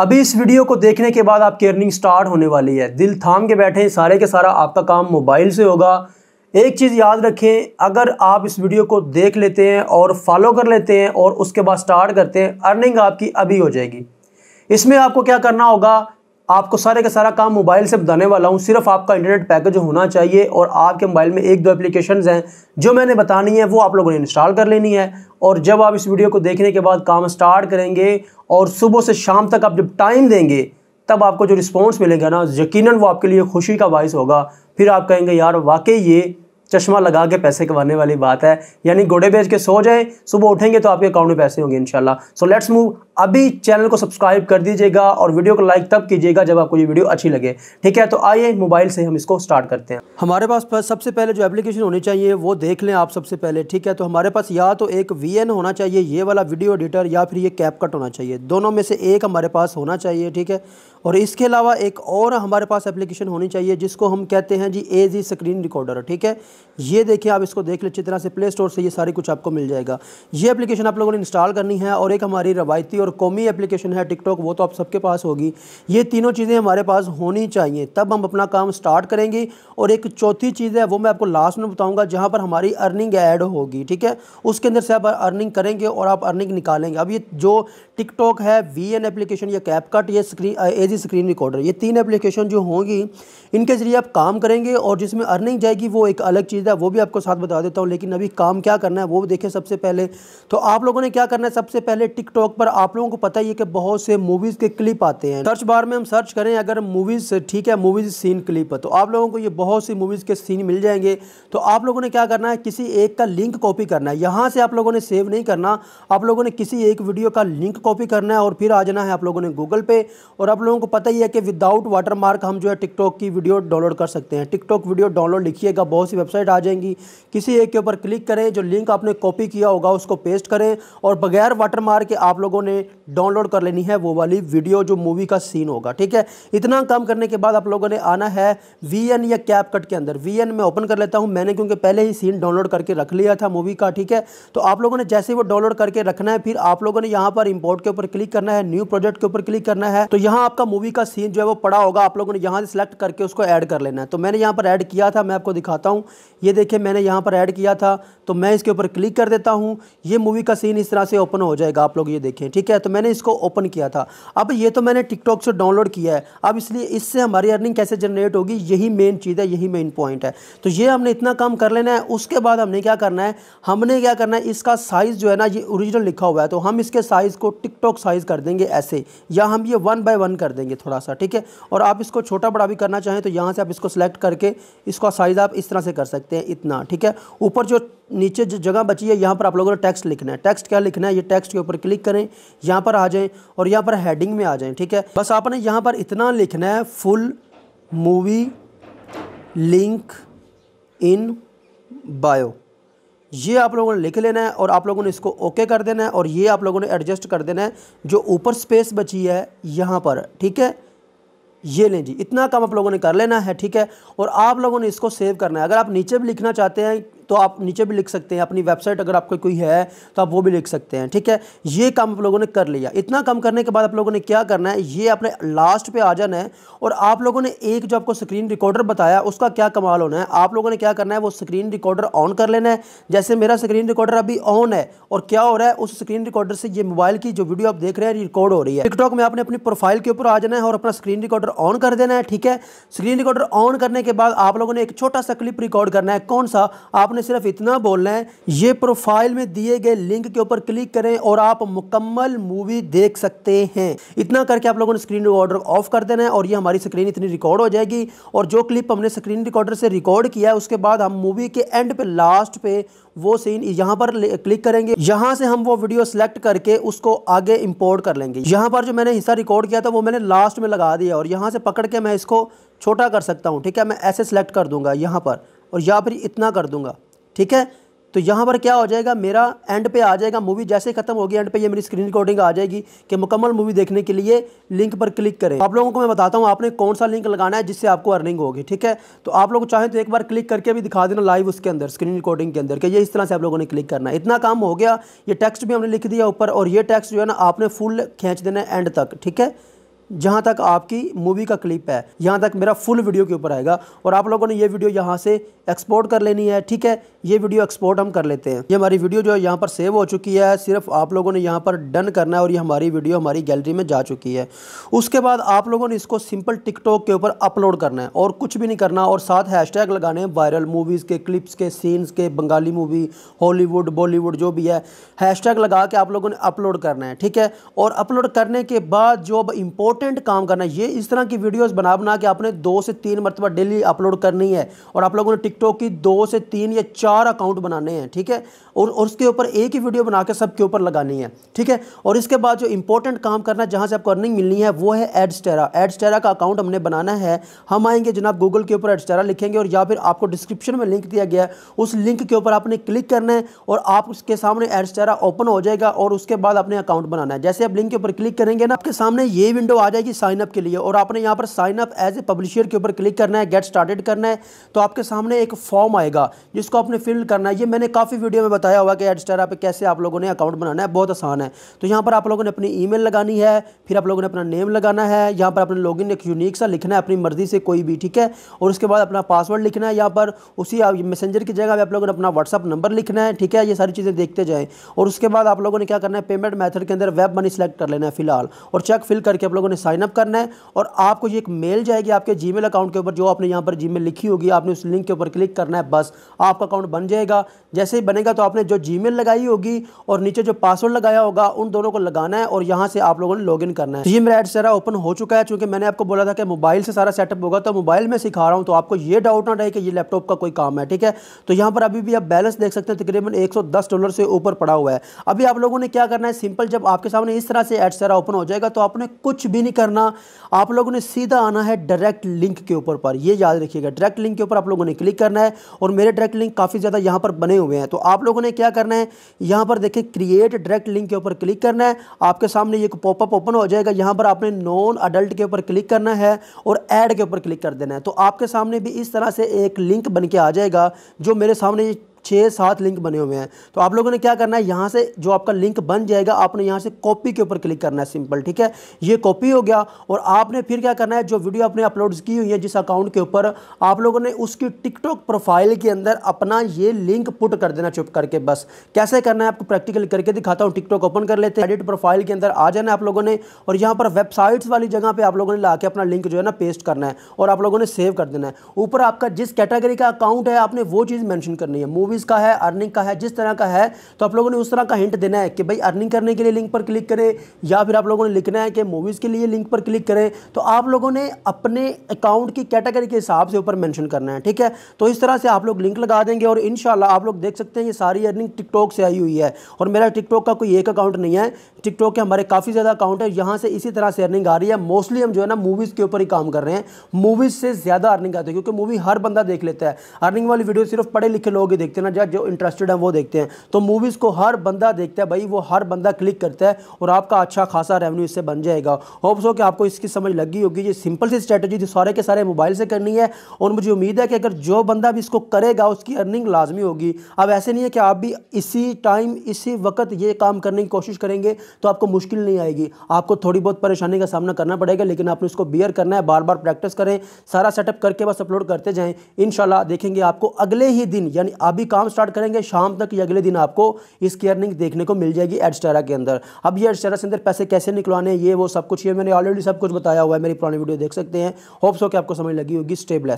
अभी इस वीडियो को देखने के बाद आपकी अर्निंग स्टार्ट होने वाली है दिल थाम के बैठे सारे के सारा आपका काम मोबाइल से होगा एक चीज़ याद रखें अगर आप इस वीडियो को देख लेते हैं और फॉलो कर लेते हैं और उसके बाद स्टार्ट करते हैं अर्निंग आपकी अभी हो जाएगी इसमें आपको क्या करना होगा आपको सारे का सारा काम मोबाइल से बताने वाला हूँ सिर्फ आपका इंटरनेट पैकेज होना चाहिए और आपके मोबाइल में एक दो एप्लीकेशन हैं जो मैंने बतानी है वो आप लोगों ने इंस्टॉल कर लेनी है और जब आप इस वीडियो को देखने के बाद काम स्टार्ट करेंगे और सुबह से शाम तक आप जब टाइम देंगे तब आपको जो रिस्पॉन्स मिलेगा ना यकीन वो आपके लिए खुशी का बायस होगा फिर आप कहेंगे यार वाकई ये चश्मा लगा के पैसे कमाने वाली बात है यानी घोड़े बेच के सो जाएं सुबह उठेंगे तो आपके अकाउंट में पैसे होंगे इंशाल्लाह सो लेट्स मूव अभी चैनल को सब्सक्राइब कर दीजिएगा और वीडियो को लाइक तब कीजिएगा जब आपको ये वीडियो अच्छी लगे ठीक है तो आइए मोबाइल से हम इसको स्टार्ट करते हैं हमारे पास सबसे पहले जो एप्लीकेशन होनी चाहिए वो देख लें आप सबसे पहले ठीक है तो हमारे पास या तो एक वी होना चाहिए ये वाला वीडियो एडिटर या फिर ये कैप कट होना चाहिए दोनों में से एक हमारे पास होना चाहिए ठीक है और इसके अलावा एक और हमारे पास एप्लीकेशन होनी चाहिए जिसको हम कहते हैं जी ए जी स्क्रीन रिकॉर्डर ठीक है ये देखिए आप इसको देख लें तरह से प्ले स्टोर से ये सारी कुछ आपको मिल जाएगा ये एप्लीकेशन आप लोगों ने इंस्टॉल करनी है और एक हमारी रवायती और कौमी एप्लीकेशन है टिकटॉक वो तो आप सबके पास होगी ये तीनों चीज़ें हमारे पास होनी चाहिए तब हम अपना काम स्टार्ट करेंगे और एक चौथी चीज़ है वो मैं आपको लास्ट में बताऊँगा जहाँ पर हमारी अर्निंग ऐड होगी ठीक है उसके अंदर से आप अर्निंग करेंगे और आप अर्निंग निकालेंगे अब ये जो टिकटॉक है वी एप्लीकेशन या कैपकट ये स्क्रीन क्रेजी स्क्रीन रिकॉर्डर ये तीन एप्लीकेशन जो होंगी इनके ज़रिए आप काम करेंगे और जिसमें अर्निंग जाएगी वो एक अलग चीज़ है वो भी आपको साथ बता देता हूँ लेकिन अभी काम क्या करना है वो देखें सबसे पहले तो आप लोगों ने क्या करना है सबसे पहले टिकटॉक पर आप लोगों को पता ही है कि बहुत से मूवीज़ के क्लिप आते हैं सर्च बार में हम सर्च करें अगर मूवीज़ ठीक है मूवीज़ सीन क्लिप तो आप लोगों को ये बहुत सी मूवीज़ के सीन मिल जाएंगे तो आप लोगों ने क्या करना है किसी एक का लिंक कॉपी करना है यहाँ से आप लोगों ने सेव नहीं करना आप लोगों ने किसी एक वीडियो का लिंक कॉपी करना है और फिर आ जाना है आप लोगों ने गूगल पे और आप लोगों को पता ही है कि विदाउट वाटर मार्क हम जो है टिकटॉक की वीडियो डाउनलोड कर सकते हैं टिकटॉक वीडियो डाउनलोड लिखिएगा बहुत सी वेबसाइट आ जाएंगी किसी एक के ऊपर क्लिक करें जो लिंक आपने कॉपी किया होगा उसको पेस्ट करें और बगैर वाटर मार्क के आप लोगों ने डाउनलोड कर लेनी है वो वाली वीडियो जो मूवी का सीन होगा ठीक है इतना काम करने के बाद आप लोगों ने आना है वी या कैप कट के अंदर वी मैं ओपन कर लेता हूँ मैंने क्योंकि पहले ही सीन डाउनलोड करके रख लिया था मूवी का ठीक है तो आप लोगों ने जैसे वो डाउनलोड करके रखना है फिर आप लोगों ने यहाँ पर इम्पोर्ट के ऊपर क्लिक करना है न्यू प्रोजेक्ट के ऊपर क्लिक करना है तो यहाँ आपका मूवी का सीन जो है वो पड़ा होगा आप लोगों ने यहाँ से सिलेक्ट करके उसको ऐड कर लेना है तो मैंने यहाँ पर ऐड किया था मैं आपको दिखाता हूँ ये देखिए मैंने यहाँ पर ऐड किया था तो मैं इसके ऊपर क्लिक कर देता हूँ ये मूवी का सीन इस तरह से ओपन हो जाएगा आप लोग ये देखें ठीक है तो मैंने इसको ओपन किया था अब ये तो मैंने टिकटॉक से डाउनलोड किया है अब इसलिए इससे हमारी अर्निंग कैसे जनरेट होगी यही मेन चीज़ है यही मेन पॉइंट है तो ये हमने इतना काम कर लेना है उसके बाद हमने क्या करना है हमने क्या करना है इसका साइज़ जो है ना ये ओरिजिनल लिखा हुआ है तो हम इसके साइज़ को टिकटॉक साइज़ कर देंगे ऐसे या हम ये वन बाय वन कर देंगे देंगे थोड़ा सा ठीक है और आप इसको छोटा बड़ा भी करना चाहें तो यहाँ से आप इसको सेलेक्ट करके इसका साइज़ आप इस तरह से कर सकते हैं इतना ठीक है ऊपर जो नीचे जो जगह बची है यहाँ पर आप लोगों ने टेक्स्ट लिखना है टेक्स्ट क्या लिखना है ये टेक्स्ट के ऊपर क्लिक करें यहाँ पर आ जाएँ और यहाँ पर हेडिंग में आ जाएँ ठीक है बस आपने यहाँ पर इतना लिखना है full movie link in bio ये आप लोगों ने लिख लेना है और आप लोगों ने इसको ओके कर देना है और ये आप लोगों ने एडजस्ट कर देना है जो ऊपर स्पेस बची है यहाँ पर ठीक है ये लें जी इतना काम आप लोगों ने कर लेना है ठीक है और आप लोगों ने इसको सेव करना है अगर आप नीचे भी लिखना चाहते हैं तो आप नीचे भी लिख सकते हैं अपनी वेबसाइट अगर आपका कोई है तो आप वो भी लिख सकते हैं ठीक है ये काम आप लोगों ने कर लिया इतना काम करने के बाद आप लोगों ने क्या करना है ये अपने लास्ट पे आ जाना है और आप लोगों ने एक जो आपको स्क्रीन रिकॉर्डर बताया उसका क्या कमाल होना है आप लोगों ने क्या करना है वो स्क्रीन रिकॉर्डर ऑन कर लेना है जैसे मेरा स्क्रीन रिकॉर्डर अभी ऑन है और क्या हो रहा है उस स्क्रीन रिकॉर्डर से ये मोबाइल की जो वीडियो आप देख रहे हैं रिकॉर्ड हो रही है टिकटॉक में आपने अपनी प्रोफाइल के ऊपर आ जाना है और अपना स्क्रीन रिकॉर्डर ऑन कर देना है ठीक है स्क्रीन रिकॉर्डर ऑन करने के बाद आप लोगों ने एक छोटा सा क्लिप रिकॉर्ड करना है कौन सा आप आपने सिर्फ इतना बोलना है ये प्रोफाइल में दिए गए लिंक के ऊपर क्लिक करें और आप मुकम्मल मूवी देख सकते हैं इतना करके आप लोगों ने स्क्रीन रिकॉर्डर ऑफ कर देना है और ये हमारी स्क्रीन इतनी रिकॉर्ड हो जाएगी और जो क्लिप हमने स्क्रीन रिकॉर्डर से रिकॉर्ड किया है उसके बाद हम मूवी के एंड पे लास्ट पे वो सीन यहाँ पर क्लिक करेंगे यहाँ से हम वो वीडियो सेलेक्ट करके उसको आगे इंपोर्ट कर लेंगे यहाँ पर जो मैंने हिस्सा रिकॉर्ड किया था वो मैंने लास्ट में लगा दिया और यहाँ से पकड़ के मैं इसको छोटा कर सकता हूँ ठीक है मैं ऐसे सेलेक्ट कर दूंगा यहाँ पर और या फिर इतना कर दूंगा ठीक है तो यहाँ पर क्या हो जाएगा मेरा एंड पे आ जाएगा मूवी जैसे ही खत्म होगी एंड पे ये मेरी स्क्रीन रिकॉर्डिंग आ जाएगी कि मुकम्मल मूवी देखने के लिए लिंक पर क्लिक करें आप लोगों को मैं बताता हूँ आपने कौन सा लिंक लगाना है जिससे आपको अर्निंग होगी ठीक है तो आप लोग चाहें तो एक बार क्लिक करके भी दिखा देना लाइव उसके अंदर स्क्रीन रिकॉर्डिंग के अंदर कि ये इस तरह से आप लोगों ने क्लिक करना है इतना काम हो गया ये टेक्स्ट भी हमने लिख दिया ऊपर और ये टेक्स्ट जो है ना आपने फुल खींच देना एंड तक ठीक है जहाँ तक आपकी मूवी का क्लिप है यहाँ तक मेरा फुल वीडियो के ऊपर आएगा और आप लोगों ने ये वीडियो यहाँ से एक्सपोर्ट कर लेनी है ठीक है ये वीडियो एक्सपोर्ट हम कर लेते हैं ये हमारी वीडियो जो है यहाँ पर सेव हो चुकी है सिर्फ आप लोगों ने यहाँ पर डन करना है और ये हमारी वीडियो हमारी गैलरी में जा चुकी है उसके बाद आप लोगों ने इसको सिंपल टिकटॉक के ऊपर अपलोड करना है और कुछ भी नहीं करना और साथ हैशटैग लगाने वायरल मूवीज़ के क्लिप्स के सीन्स के बंगाली मूवी हॉलीवुड बॉलीवुड जो भी है हैश लगा के आप लोगों ने अपलोड करना है ठीक है और अपलोड करने के बाद जो अब इम्पोर्ट इंपॉर्टेंट काम करना है ये इस तरह की वीडियोस बना बना के आपने दो से तीन मरतबा डेली अपलोड करनी है और आप लोगों ने टिकटॉक की दो से तीन या चार अकाउंट बनाने हैं ठीक है और, और उसके ऊपर एक ही वीडियो बना के सबके ऊपर लगानी है ठीक है और इसके बाद जो इंपॉर्टेंट काम करना है जहाँ से आपको अर्निंग मिलनी है वो है एडस्टेरा एडस्टेरा का अकाउंट हमने बनाना है हम आएंगे जनाब गूगल के ऊपर एडस्टेरा लिखेंगे और या फिर आपको डिस्क्रिप्शन में लिंक दिया गया है उस लिंक के ऊपर आपने क्लिक करना है और आप उसके सामने एडस्टेरा ओपन हो जाएगा और उसके बाद अपने अकाउंट बनाना है जैसे आप लिंक के ऊपर क्लिक करेंगे ना आपके सामने ये विंडो आ जाएगी साइनअप के लिए और आपने यहाँ पर साइनअप एज ए पब्लिशर के ऊपर क्लिक करना है गेट स्टार्टेड करना है तो आपके सामने एक फॉर्म आएगा जिसको आपने फिल करना है ये मैंने काफ़ी वीडियो में बताया हुआ कि एडस्टारा पर कैसे आप लोगों ने अकाउंट बनाना है बहुत आसान है तो यहाँ पर आप लोगों ने अपनी ई लगानी है फिर आप लोगों ने अपना नेम लगाना है यहाँ पर अपने लॉग एक यूनिक सा लिखना है अपनी मर्जी से कोई भी ठीक है और उसके बाद अपना पासवर्ड लिखना है यहाँ पर उसी मैसेंजर की जगह आप लोगों ने अपना व्हाट्सअप नंबर लिखना है ठीक है ये सारी चीज़ें देखते जाएँ और उसके बाद आप लोगों ने क्या करना है पेमेंट मैथड के अंदर वेब मनी सेलेक्ट कर लेना है फिलहाल और चेक फिल करके आप लोगों आपने अप करना है और आपको ये एक मेल जाएगी आपके जी अकाउंट के ऊपर जो आपने यहाँ पर जी लिखी होगी आपने उस लिंक के ऊपर क्लिक करना है बस आपका अकाउंट बन जाएगा जैसे ही बनेगा तो आपने जो जी लगाई होगी और नीचे जो पासवर्ड लगाया होगा उन दोनों को लगाना है और यहाँ से आप लोगों ने लॉग करना है जी तो मेरा एड सारा ओपन हो चुका है चूँकि मैंने आपको बोला था कि मोबाइल से सारा सेटअप होगा तो मोबाइल में सिखा रहा हूँ तो आपको ये डाउट ना रहे कि ये लैपटॉप का कोई काम है ठीक है तो यहाँ पर अभी भी आप बैलेंस देख सकते हैं तकरीबन एक डॉलर से ऊपर पड़ा हुआ है अभी आप लोगों ने क्या करना है सिंपल जब आपके सामने इस तरह से एड सारा ओपन हो जाएगा तो आपने कुछ भी भी नहीं करना आप लोगों ने सीधा आना है डायरेक्ट लिंक के ऊपर पर ये याद रखिएगा डायरेक्ट लिंक के ऊपर आप लोगों ने क्लिक करना है और मेरे डायरेक्ट लिंक काफ़ी ज़्यादा यहाँ पर बने हुए हैं तो आप लोगों ने क्या करना है यहाँ पर देखें क्रिएट डायरेक्ट लिंक के ऊपर क्लिक करना है आपके सामने एक पॉपअप ओपन हो जाएगा यहाँ पर आपने नॉन अडल्ट के ऊपर क्लिक करना है और एड के ऊपर क्लिक कर देना है तो आपके सामने भी इस तरह से एक लिंक बन के आ जाएगा जो मेरे सामने छः सात लिंक बने हुए हैं तो आप लोगों ने क्या करना है यहाँ से जो आपका लिंक बन जाएगा आपने यहाँ से कॉपी के ऊपर क्लिक करना है सिंपल ठीक है ये कॉपी हो गया और आपने फिर क्या करना है जो वीडियो आपने अपलोड की हुई है जिस अकाउंट के ऊपर आप लोगों ने उसकी टिकटॉक प्रोफाइल के अंदर अपना ये लिंक पुट कर देना चुप करके बस कैसे करना है आपको प्रैक्टिकल करके दिखाता हूँ टिकटॉक ओपन कर लेते हैं एडिट प्रोफाइल के अंदर आ जाना आप लोगों ने और यहाँ पर वेबसाइट्स वाली जगह पर आप लोगों ने ला अपना लिंक जो है ना पेस्ट करना है और आप लोगों ने सेव कर देना है ऊपर आपका जिस कैटेगरी का अकाउंट है आपने वो चीज़ मैंशन करनी है मूवी सर्विस का है अर्निंग का है जिस तरह का है तो आप लोगों ने उस तरह का हिंट देना है कि भाई अर्निंग करने के लिए लिंक पर क्लिक करें या फिर आप लोगों ने लिखना है कि मूवीज़ के लिए लिंक पर क्लिक करें तो आप लोगों ने अपने अकाउंट की कैटेगरी के हिसाब से ऊपर मैंशन करना है ठीक है तो इस तरह से आप लोग लिंक लगा देंगे और इन आप लोग देख सकते हैं ये सारी अर्निंग टिकटॉक से आई हुई है और मेरा टिकटॉक का कोई एक अकाउंट नहीं है टिकटॉक के हमारे काफ़ी ज़्यादा अकाउंट है यहाँ से इसी तरह से अर्निंग आ रही है मोस्टली हम जो है ना मूवीज़ के ऊपर ही काम कर रहे हैं मूवीज़ से ज़्यादा अर्निंग आती है क्योंकि मूवी हर बंदा देख लेता है अर्निंग वाली वीडियो सिर्फ पढ़े लिखे लोग ही देखते चैनल जहाँ जो इंटरेस्टेड हैं वो देखते हैं तो मूवीज़ को हर बंदा देखता है भाई वो हर बंदा क्लिक करता है और आपका अच्छा खासा रेवेन्यू इससे बन जाएगा होप सो कि आपको इसकी समझ लगी होगी ये सिंपल सी स्ट्रैटेजी थी सारे के सारे मोबाइल से करनी है और मुझे उम्मीद है कि अगर जो बंदा भी इसको करेगा उसकी अर्निंग लाजमी होगी अब ऐसे नहीं है कि आप भी इसी टाइम इसी वक्त ये काम करने की कोशिश करेंगे तो आपको मुश्किल नहीं आएगी आपको थोड़ी बहुत परेशानी का सामना करना पड़ेगा लेकिन आपने उसको बियर करना है बार बार प्रैक्टिस करें सारा सेटअप करके बस अपलोड करते जाएं इन देखेंगे आपको अगले ही दिन यानी अभी काम स्टार्ट करेंगे शाम तक या अगले दिन आपको इसकी अर्निंग देखने को मिल जाएगी एडस्टेरा के अंदर अब ये एडस्टेरा से अंदर पैसे कैसे निकलवाने ये वो सब कुछ ये मैंने ऑलरेडी सब कुछ बताया हुआ है मेरी पुरानी वीडियो देख सकते हैं होप्स हो कि आपको समझ लगी होगी स्टेबल